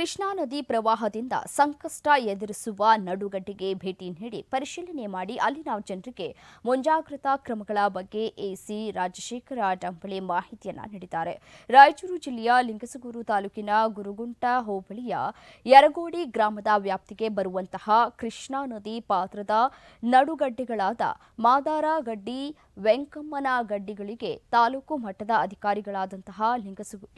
ಕೃಷ್ಣಾ ನದಿ ಪ್ರವಾಹದಿಂದ ಸಂಕಷ್ಟ ಎದುರಿಸುವ ನಡುಗಡ್ಡೆಗೆ ಭೇಟಿ ನೀಡಿ ಪರಿಶೀಲನೆ ಮಾಡಿ ಅಲ್ಲಿನ ಜನರಿಗೆ ಮುಂಜಾಗ್ರತಾ ಕ್ರಮಗಳ ಬಗ್ಗೆ ಎಸಿ ರಾಜಶೇಖರ ಡಂಬಳಿ ಮಾಹಿತಿಯನ್ನು ನೀಡಿದ್ದಾರೆ ರಾಯಚೂರು ಜಿಲ್ಲೆಯ ಲಿಂಗಸಗೂರು ತಾಲೂಕಿನ ಗುರುಗುಂಟ ಹೋಬಳಿಯ ಯರಗೋಡಿ ಗ್ರಾಮದ ವ್ಯಾಪ್ತಿಗೆ ಬರುವಂತಹ ಕೃಷ್ಣಾ ನದಿ ಪಾತ್ರದ ನಡುಗಡ್ಡೆಗಳಾದ ಗಡ್ಡಿ ವೆಂಕಮ್ಮನ ಗಡ್ಡಿಗಳಿಗೆ ತಾಲೂಕು ಮಟ್ಟದ ಅಧಿಕಾರಿಗಳಾದಂತಹ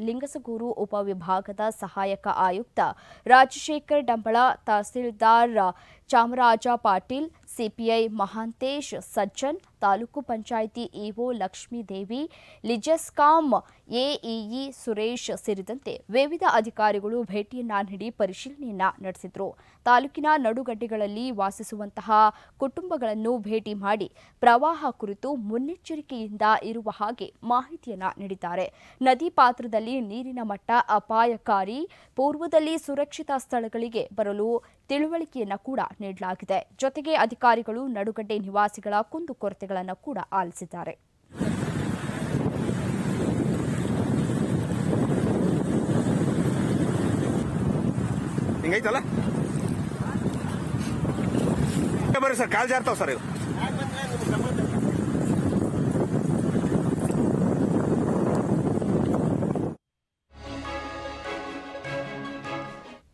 ಲಿಂಗಸಗೂರು ಉಪವಿಭಾಗದ ಸಹಾಯಕ ಆಯುಕ್ತ राजशेखर डंबला तहसीलदार चामराज पाटील ಸಿಪಿಐ ಮಹಾಂತೇಶ್ ಸಜ್ಜನ್ ತಾಲೂಕು ಪಂಚಾಯಿತಿ ಇಒ ಲಕ್ಷ್ಮೀದೇವಿ ಲಿಜಸ್ಕಾಂ ಎಇಇ ಸುರೇಶ್ ಸೇರಿದಂತೆ ವಿವಿಧ ಅಧಿಕಾರಿಗಳು ಭೇಟಿಯನ್ನ ನೀಡಿ ಪರಿಶೀಲನೆಯನ್ನ ನಡೆಸಿದರು ತಾಲೂಕಿನ ನಡುಗಡ್ಡೆಗಳಲ್ಲಿ ವಾಸಿಸುವಂತಹ ಕುಟುಂಬಗಳನ್ನು ಭೇಟಿ ಮಾಡಿ ಪ್ರವಾಹ ಕುರಿತು ಮುನ್ನೆಚ್ಚರಿಕೆಯಿಂದ ಇರುವ ಹಾಗೆ ಮಾಹಿತಿಯನ್ನ ನೀಡಿದ್ದಾರೆ ನದಿ ಪಾತ್ರದಲ್ಲಿ ನೀರಿನ ಮಟ್ಟ ಅಪಾಯಕಾರಿ ಪೂರ್ವದಲ್ಲಿ ಸುರಕ್ಷಿತ ಸ್ಥಳಗಳಿಗೆ ಬರಲು ತಿಳುವಳಿಕೆಯನ್ನು ಕೂಡ ನೀಡಲಾಗಿದೆ ಜೊತೆಗೆ ಅಧಿಕಾರಿ ಅಧಿಕಾರಿಗಳು ನಡುಗಡ್ಡೆ ನಿವಾಸಿಗಳ ಕುಂದುಕೊರತೆಗಳನ್ನು ಕೂಡ ಆಲಿಸಿದ್ದಾರೆ ಸರ್ ಕಾಲ್ ಜಾರ್ತಾವ್ ಸರ್ ಇವು